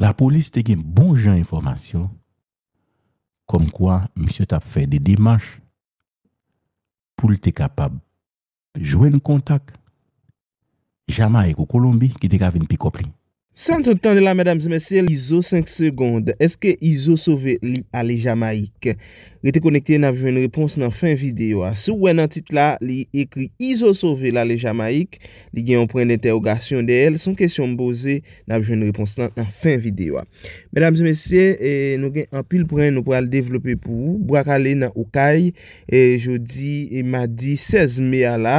la polis te gen bon jan informasyon kom kwa misyo tap fè de dimash pou l te kapab jouen kontak jama e kou Kolombi ki te gav in pikopli. San toutan de la, mesdames et messieurs, Iso 5 secondes, eske Iso Sove li ale Jamaik? Rite konekte na vjouen repons nan fin videwa. Sou wè nan tit la, li ekri Iso Sove la ale Jamaik, li gen yon pren interogasyon de el, son kesyon mboze, na vjouen repons nan fin videwa. Mesdames et messieurs, nou gen an pil pren, nou pral devlope pou, Brakalé nan Okay, jodi, madi, 16 mea la,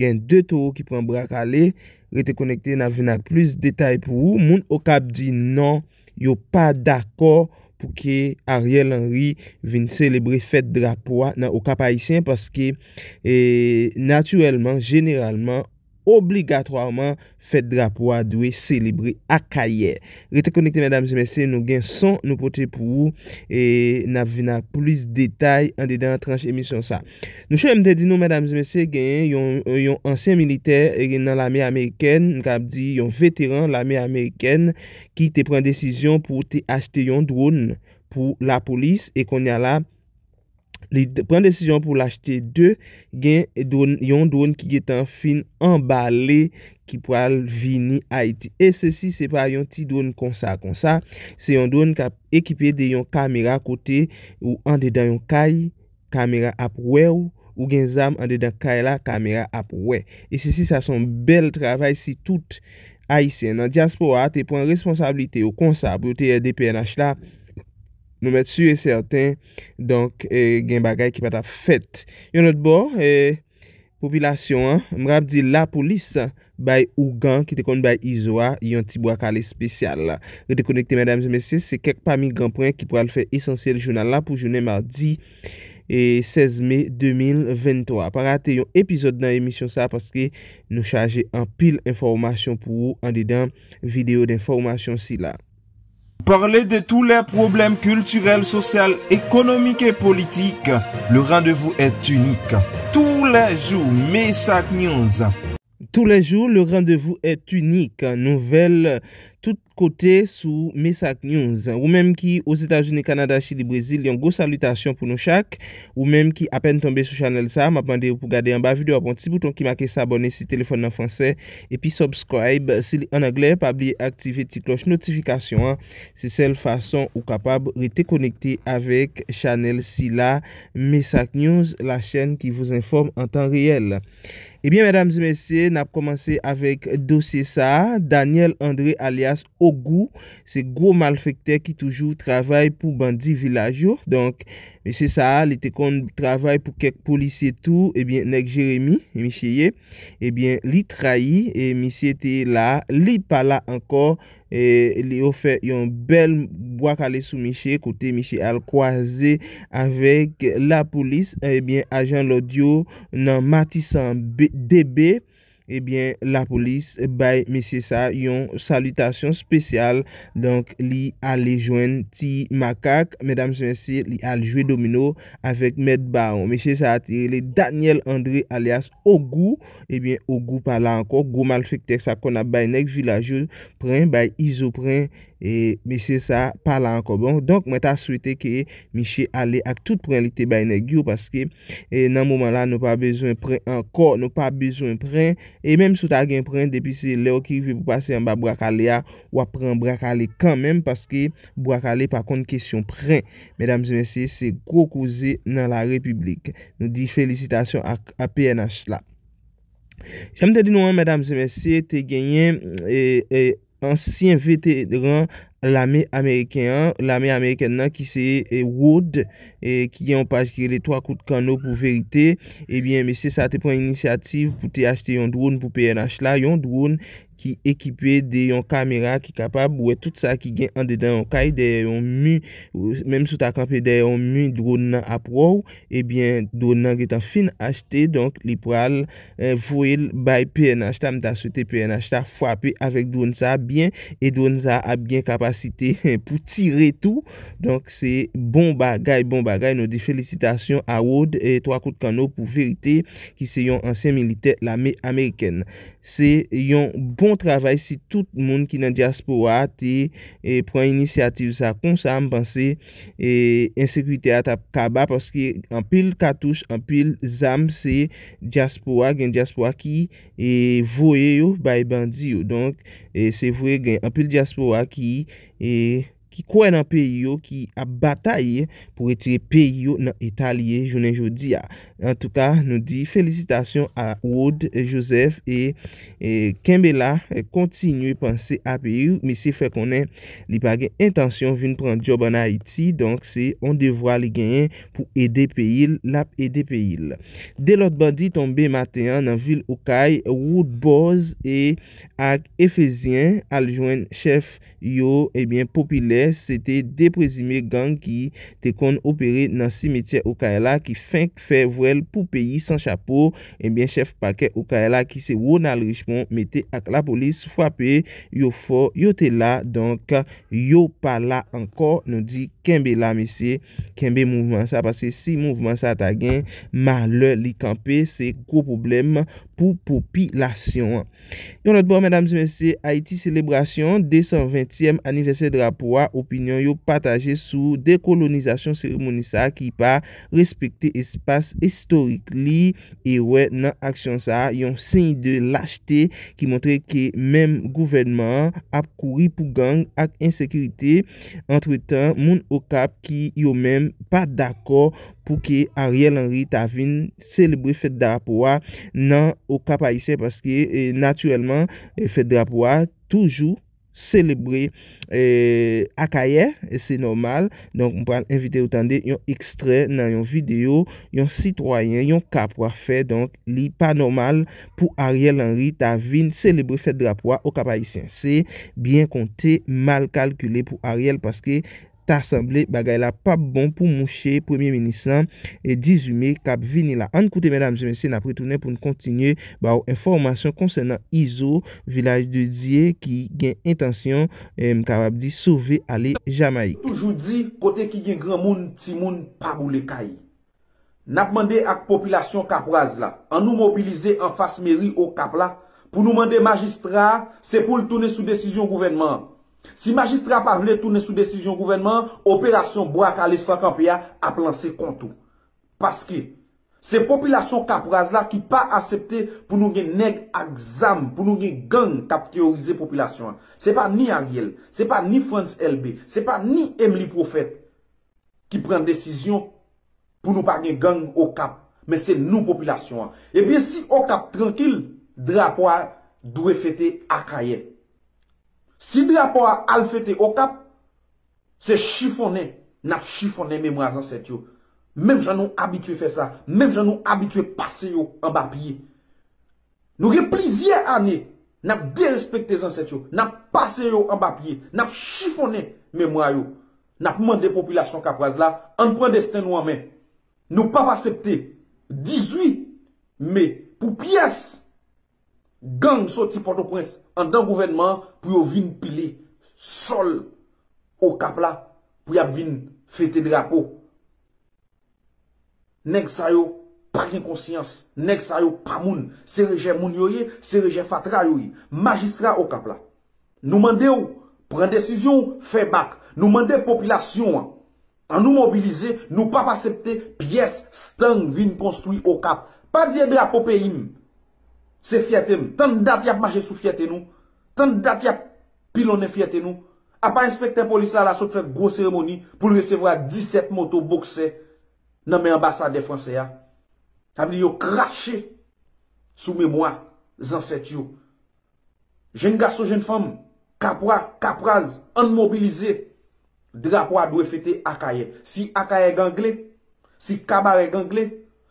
gen 2 toro ki pren Brakalé, rete konekte nan vina plis detay pou ou, moun okap di nan, yo pa dako pou ki Ariel Henry vin celebre fèt drapoa nan okap Haitien paske eh, naturelman, generalman, Obligatroyman fèt drapwa Dwe sèlibri akayè Retekonekte mèdames mèsè Nou gen son nou pote pou E na vina plis detay An dedan tranche emisyon sa Nou chèm dedin nou mèdames mèsè Gen yon ansyen militer Gen nan lami ameriken Yon veteran lami ameriken Ki te pren desisyon pou te achte yon drone Pou la polis E konya la Li pren desisyon pou l'achete 2 gen yon drone ki getan fin embali ki pral vini Haiti. E se si se pa yon ti drone konsa konsa se yon drone ki ekipe de yon kamera kote ou ande dan yon kay kamera apwe ou gen zam ande dan kay la kamera apwe. E se si sa son bel travay si tout Haitien nan diaspora te pren responsabilite ou konsa pou yote yon DPNH la. Nou met su e serten, donk gen bagay ki pata fet. Yon not bo, e, popilasyon an, mrap di la polis bay Ougan ki te kon bay Izoa yon ti bo akale spesyal la. Rete konekte, madame, zemesye, se kek pa mi gampren ki pral fe esensyel jounan la pou jounen mardi 16 me 2023. Pa rate yon epizod nan emisyon sa, paske nou chaje an pil informasyon pou ou an de dan videyo d'informasyon si la. Parler de tous les problèmes culturels, sociaux, économiques et politiques, le rendez-vous est unique. Tous les jours, Messac News Tous les jours, le rendez-vous est unique, nouvel, tout coté sous Messac News. Ou même qui, aux Etats-Unis, Canada, Chile et Brésil, y ont gros salutations pour nous chaque. Ou même qui, à peine tombé sous chanel ça, m'a demandé pour garder en bas la vidéo, apprends bon, ti bouton qui marque ça, abonnez-vous si le téléphone n'est pas français, et puis subscribe si en anglais, pas blé, activez ti cloche, notifikasyon. C'est celle façon ou capable de te connecter avec chanel si la Messac News, la chène qui vous informe en temps réel. Ebyen, eh mèdames et mèsyè, n ap komanse avèk dosye sa, Daniel André alias Ogou, se gro malfekte ki toujou travèl pou bandi vilajou. Donk, mèsyè sa, li te kon travèl pou kek polisè tou, ebyen, eh nèk Jérémy, mèsyè ye, ebyen, eh li trahi, mèsyè te la, li pala ankor, E li ofè yon bel wak ale sou Miche Kote Miche al kwaze Avèk la polis Ebyen ajan lodyo nan Matisan D.B. Ebyen la polis bay mesye sa yon salutasyon spesyal. Donk li al le jwen ti makak. Medam jwensi li al jwe domino avek med baron. Mesye sa atiri le Daniel Andri alias Ogu. Ebyen Ogu pala anko. Ogu mal fiktèk sa kon a bay nek vilajou. Prèn bay izoprèn. E, mi se sa pa la anko bon donk mwen ta souwete ki mi se ale ak tout prene li te bayne gyou paske e, nan mouman la nou pa bezo prene anko nou pa bezo prene e menm sou ta gen prene depi se le ou ki vi pou pase an ba brak ale ya ou apre an brak ale kanmen paske brak ale pa kon kesyon prene mwen dam zemese se go kouze nan la republik nou di felicitasyon ak APNH la chanm te di nou an mwen dam zemese te genyen e e ansyen vete edran lame Ameriken an, lame Ameriken nan ki se woud ki yon page ki le 3 kout kano pou verite, ebyen eh mese sa te pon inisiativ pou te achete yon drone pou PNH la, yon drone ki ekipè de yon kamera ki kapab wè tout sa ki gen an dedan an kaj de yon mi, mèm sou ta kampè de yon mi droun nan apwou ebyen eh droun nan getan fin achte, donk li pral eh, vwil bay PNH, tam da sou te PNH ta fwapè avèk droun sa byen, e droun sa apbyen kapasite eh, pou tire tou donk se bon bagay, bon bagay nou di felicitasyon a woud e 3 kout kano pou verite ki se yon ansen militer la me Ameriken se yon bon moun travay si tout moun ki nan jaspo a ti e eh, pran inisiativ sa konsan mpansi e ensekwite eh, a ta kaba paski an pil katoush an pil zam se jaspo a gen jaspo a ki e eh, vouye yo bay bandi yo donk se vouye gen an pil jaspo a ki e kwen an peyo ki a bataye pou etire peyo nan etalye jounen jodi ya. En tout ka nou di felicitasyon a Wood Joseph e Kembella kontinu panse a peyo, misi fe konen li pagen intansyon vin pran job an Haiti, donk se on devwa li genye pou ede peyil, lap ede peyil. Delot bandi tombe mateyan nan vil Okai Wood Boz e ak Efesien aljwen chef yo ebyen eh popile Sete deprezime gang ki te kon operi nan simetye Okayela ki fink fevrel pou peyi san chapo Enbyen eh chef pake Okayela ki se wou nan lichmon mette ak la polis fwape yo for yo te la Donk yo pa la ankor nou di kenbe la mesye kenbe mouvman sa Pase si mouvman sa ta gen ma le li kampe se go probleme pou popilasyon. Yon notbo, mèdames, mèsi, Haiti, sélébrasyon, 220èm aniversèl drapoua, opinyon yon patajè sou dékolonizasyon sérémonisa ki pa respektè espase estorik li, yon sèny de lâchetè ki montrè ki mèm gouvenman ap kouri pou gang ak insekürité. Antre tan, moun okap ki yon mèm pa dakò pou ki Ariel Henry Tavine sélébre fèt drapoua nan ou kapayisyen, paske, e, natyuellement, e, fèd drapoa, toujou, sèlebri, e, akaye, e, sè normal, donk, mwen pwane, evite ou tande, yon ekstrey, nan yon video, yon sitroyen, yon kapwa fè, donk, li, pa normal, pou Ariel Henry, ta vin sèlebri fèd drapoa, ou kapayisyen, sè, bien konté, mal kalkule pou Ariel, paske, Ta asemble bagay la pap bon pou mouche premier menislam e 18 me kap vini la. An koute mèdames et mèdames se na pritounen pou nou kontinye ba ou informasyon konsenant Izo, vilaj de Dye ki gen intansyon eh, mkabab di souve ale Jamaik. Toujou di kote ki gen gran moun ti moun pap ou le kay. Nat mande ak populasyon kapwaz la, an nou mobilize an fas meri ou kap la, pou nou mande magistra se pou l tounen sou desisyon gouvenman. Si magistra pa vle toune sou desisyon gouvernement, operasyon Boakale San Kampia a planse kontou. Paske, se popylasyon kap raz la ki pa asepte pou nou gen neg aksam, pou nou gen gang kap teorize popylasyon. Se pa ni Ariel, se pa ni Franz LB, se pa ni Emily Profet, ki pren desisyon pou nou pa gen gang o kap. Me se nou popylasyon. E eh biye si o kap trankele, drapoa dwe fete akaye. Si de apwa al fete okap, se chifone, nap chifone memwa zanset yo. Mem jan nou abitwe fè sa, mem jan nou abitwe pase yo an bapye. Nou gen plizye ane, nap derespekte zanset yo, nap pase yo an bapye, nap chifone memwa yo. Nap mwende de popilasyon kapwaz la, anpwen desten nou anmen. Nou pap asepte 18 me pou piyes. Gang soti Port-au-Prince an dan gouvernement pou yo vin pile sol o kapla pou yap vin fete drapo. Nèk sa yo pak inkonsiyans, nèk sa yo pamoun, sereje moun yoye, sereje fatra yoye, magistra o kapla. Nou mande ou, pren desisyon ou, fe bak. Nou mande popilasyon an nou mobilize, nou pap asepte piyes stang vin konstoui o kapla. Pa diye drapo pe ime. Se fiyate m, tan dat yap maje sou fiyate nou Tan dat yap pilone fiyate nou A pa inspektè polis la la sot fèk gros seremoni Poul resevwa 17 moto bokse Nan mè ambassade franse ya Tam li yo krashe Sou mè mwa zanset yo Jen gaso jen fam Kapwa, kapwaz, an mobilize Drapwa dwe fète akaye Si akaye gangle Si kabare gangle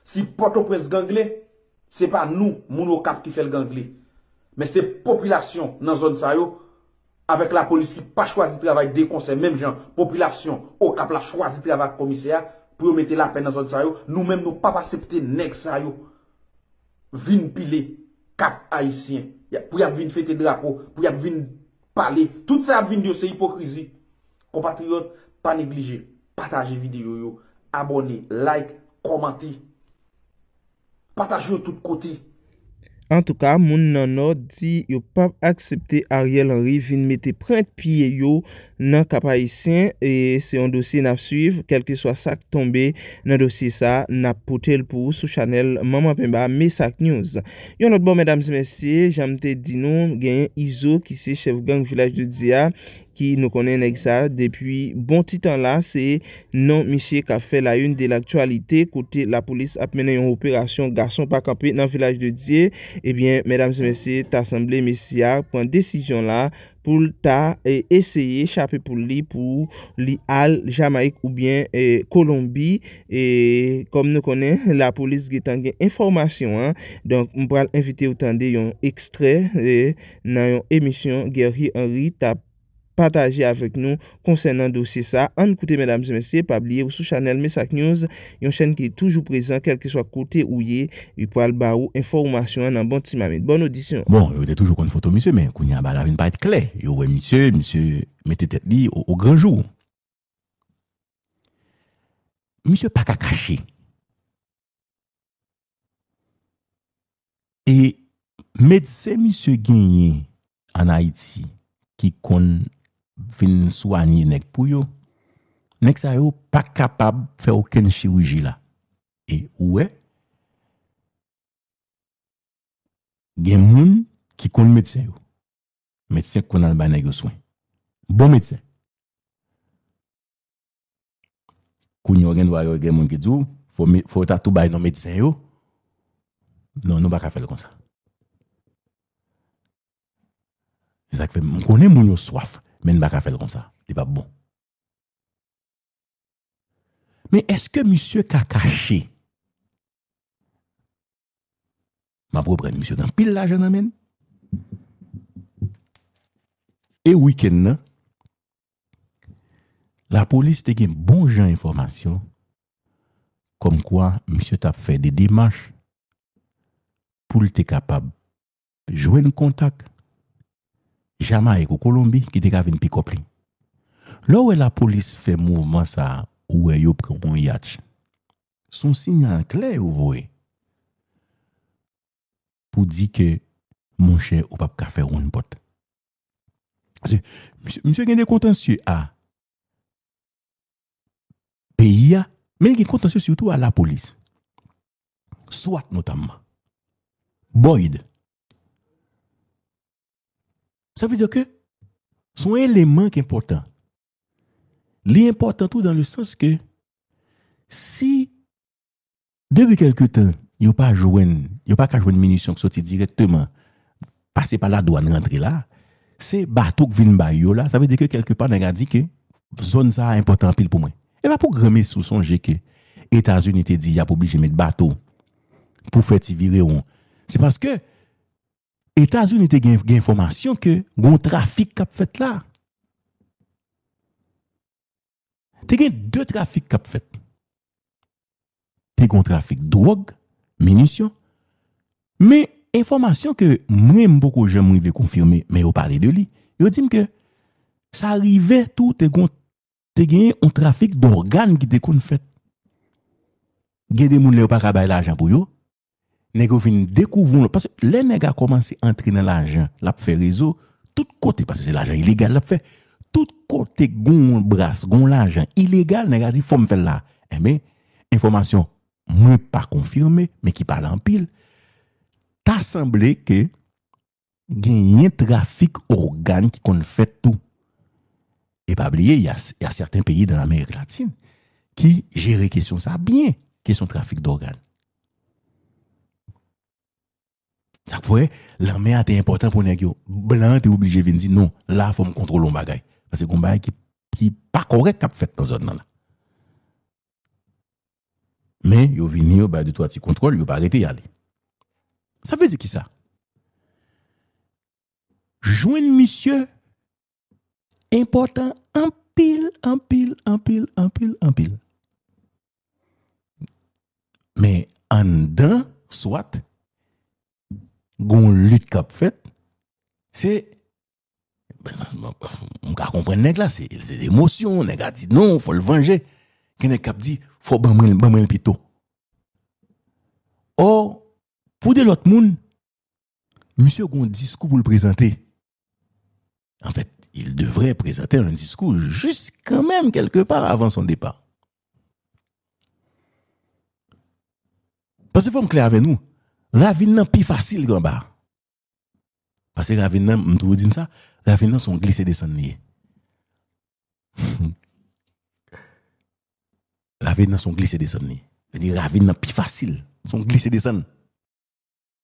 Si potopres gangle Se pa nou moun ou kap ki fel gangli. Men se populasyon nan zon sa yo. Avek la polis ki pa chwazi travay dey konsen. Mem jan, populasyon ou kap la chwazi travay komise ya. Pou yo mette la pen nan zon sa yo. Nou menm nou pa pasepte nek sa yo. Vin pile kap haisyen. Pou yap vin fete drapo. Pou yap vin pale. Tout sa vin diyo se hipokrizi. Kompatriyon, pa neglije. Pataje videyo yo. Abone, like, komanti. En tout ka, moun nan nou di yo pap aksepte Ariel Henry vin mette prent piye yo nan kapa isen e se yon dosye nap suiv, kelke swa sak tombe nan dosye sa, nap pote l pou sou chanel Mamapemba Mesak News. Yon bon, nou dbo mèdames mèsyè, jante din nou genye Izo kisi chev gang village de Dziya. ki nou konen ek sa depi bon titan la, se non misye ka fe la yun de l'aktualite, kote la polis ap menen yon operasyon Garson pa Kapi nan Vilaj de Dziye, ebyen, eh medam se mesye, ta asemble mesya pon desijon la, pou ta e eh, eseye chaper pou li, pou li al Jamaik ou bien Kolombi, eh, e kom nou konen, la polis ge tangen informasyon, donk mpral invite ou tande yon ekstrey, nan yon emisyon Gerhi Henry tap, pataje avek nou konsen nan dosye sa. An koute, mesdames et messieurs, pa bliye ou sou chanel MESAC News, yon chen ki toujou prezen, kel ki sou ak koute ou ye, yon po al ba ou, informasyon nan bon timame. Bon audisyon. Bon, yo de toujou kon foto, mese, men, kouni an ba laven pa et kle. Yo we mese, mese, mese, te te di, ou granjou. Mese, pa ka kache. E, mese, mese, mese, mese, genye, an Haiti, ki kon, fin sou anye nek pou yo, nek sa yo pa kapab fe ouken shi wiji la. E ouwe, gen moun ki kon medsen yo. Medsen kon albanyan yo swen. Bon medsen. Kon yo gen waryo gen moun ki djou, fò ou ta tou bay nan medsen yo, non nou baka fel kon sa. E zak fe moun kon ne moun yo swaf, Men baka fel kon sa. Di pa bon. Men eske misyo ka kache? Ma pou prene misyo gen pil la jen amen. E wiken nan. La polis te gen bon jan informasyon. Kom kwa misyo ta fe de dimash. Poul te kapab. Jwen kontak. Jama e kou Kolombi ki dek avin pikop li. Lowe la polis fe mouvman sa ouwe yop ke woun yatch. Son sinan kler wowe pou di ke moun che ou pap ka fe woun pot. Mse gen de kontensye a peyi ya, men gen kontensye surtout a la polis. Swat notamman. Boyd Ça veut dire que son élément qui est important. L'important tout dans le sens que si depuis quelque temps, il n'y a pas joué, il a pas qu'à une munition qui sortit directement, passer par la douane, rentrer là, c'est bateau qui vient de là. Ça veut dire que quelque part, on a dit que zone ça important pile pour moi. Et bien, pour grimmer sous son que États-Unis te dit, il y a obligé de mettre bateau pour faire virer. C'est parce que Etazouni te gen informasyon ke goun trafik kap fet la. Te gen de trafik kap fet. Te gen trafik drog, minisyon. Men informasyon ke mwen mbo ko jem moun ve konfirme, men yo pale de li. Yo di mke, sa rive tout te gen yon trafik dorgan ki te kon fet. Gede moun le yo pa kabay la jampou yo. Nèkou fin, dekouvoun lò. Pasè, lè nèkou a komansi antri nè l'ajan, l'ap fè rizò, tout kote, pasè se l'ajan ilégal l'ap fè, tout kote goun bras, goun l'ajan ilégal, nèkou a di, fò m fè lò. E eh, mè, informasyon mwen pa konfirme, mè ki pale an pil, ta semblé ke genyen trafik organ ki kon fè tout. E pa bliye, y a certain peyi dan Amerik Latine ki jere kesyon sa. Abyen, kesyon trafik d'organ. Sak fwe, la mè a te important pou nèk yo. Blan te oubli je vin di, non, la fòm kontrolon bagay. Pase kon bagay ki pakore kap fèt nan zon nan la. Mè, yo vin yo, ba de to a ti kontrol, yo ba rete yale. Sa vè di ki sa? Jwen misye, important, anpil, anpil, anpil, anpil, anpil. Mè, an dan, swat, gon lutte cap fait c'est on ben, peut comprendre nèg là c'est des émotions, nèg a dit non faut le venger qu'un nèg cap dit faut ban ban plus tôt. or pour de l'autre monde monsieur gon discours pour le présenter en fait il devrait présenter un discours juste quand même quelque part avant son départ parce que faut me clair avec nous Ravine nan plus facile grand bas. Parce que ravine nan, vous dit ça, ravine nan sont glissés descendus. ravine nan sont glissés descendus. C'est-à-dire ravine nan plus facile, son glissés descendus.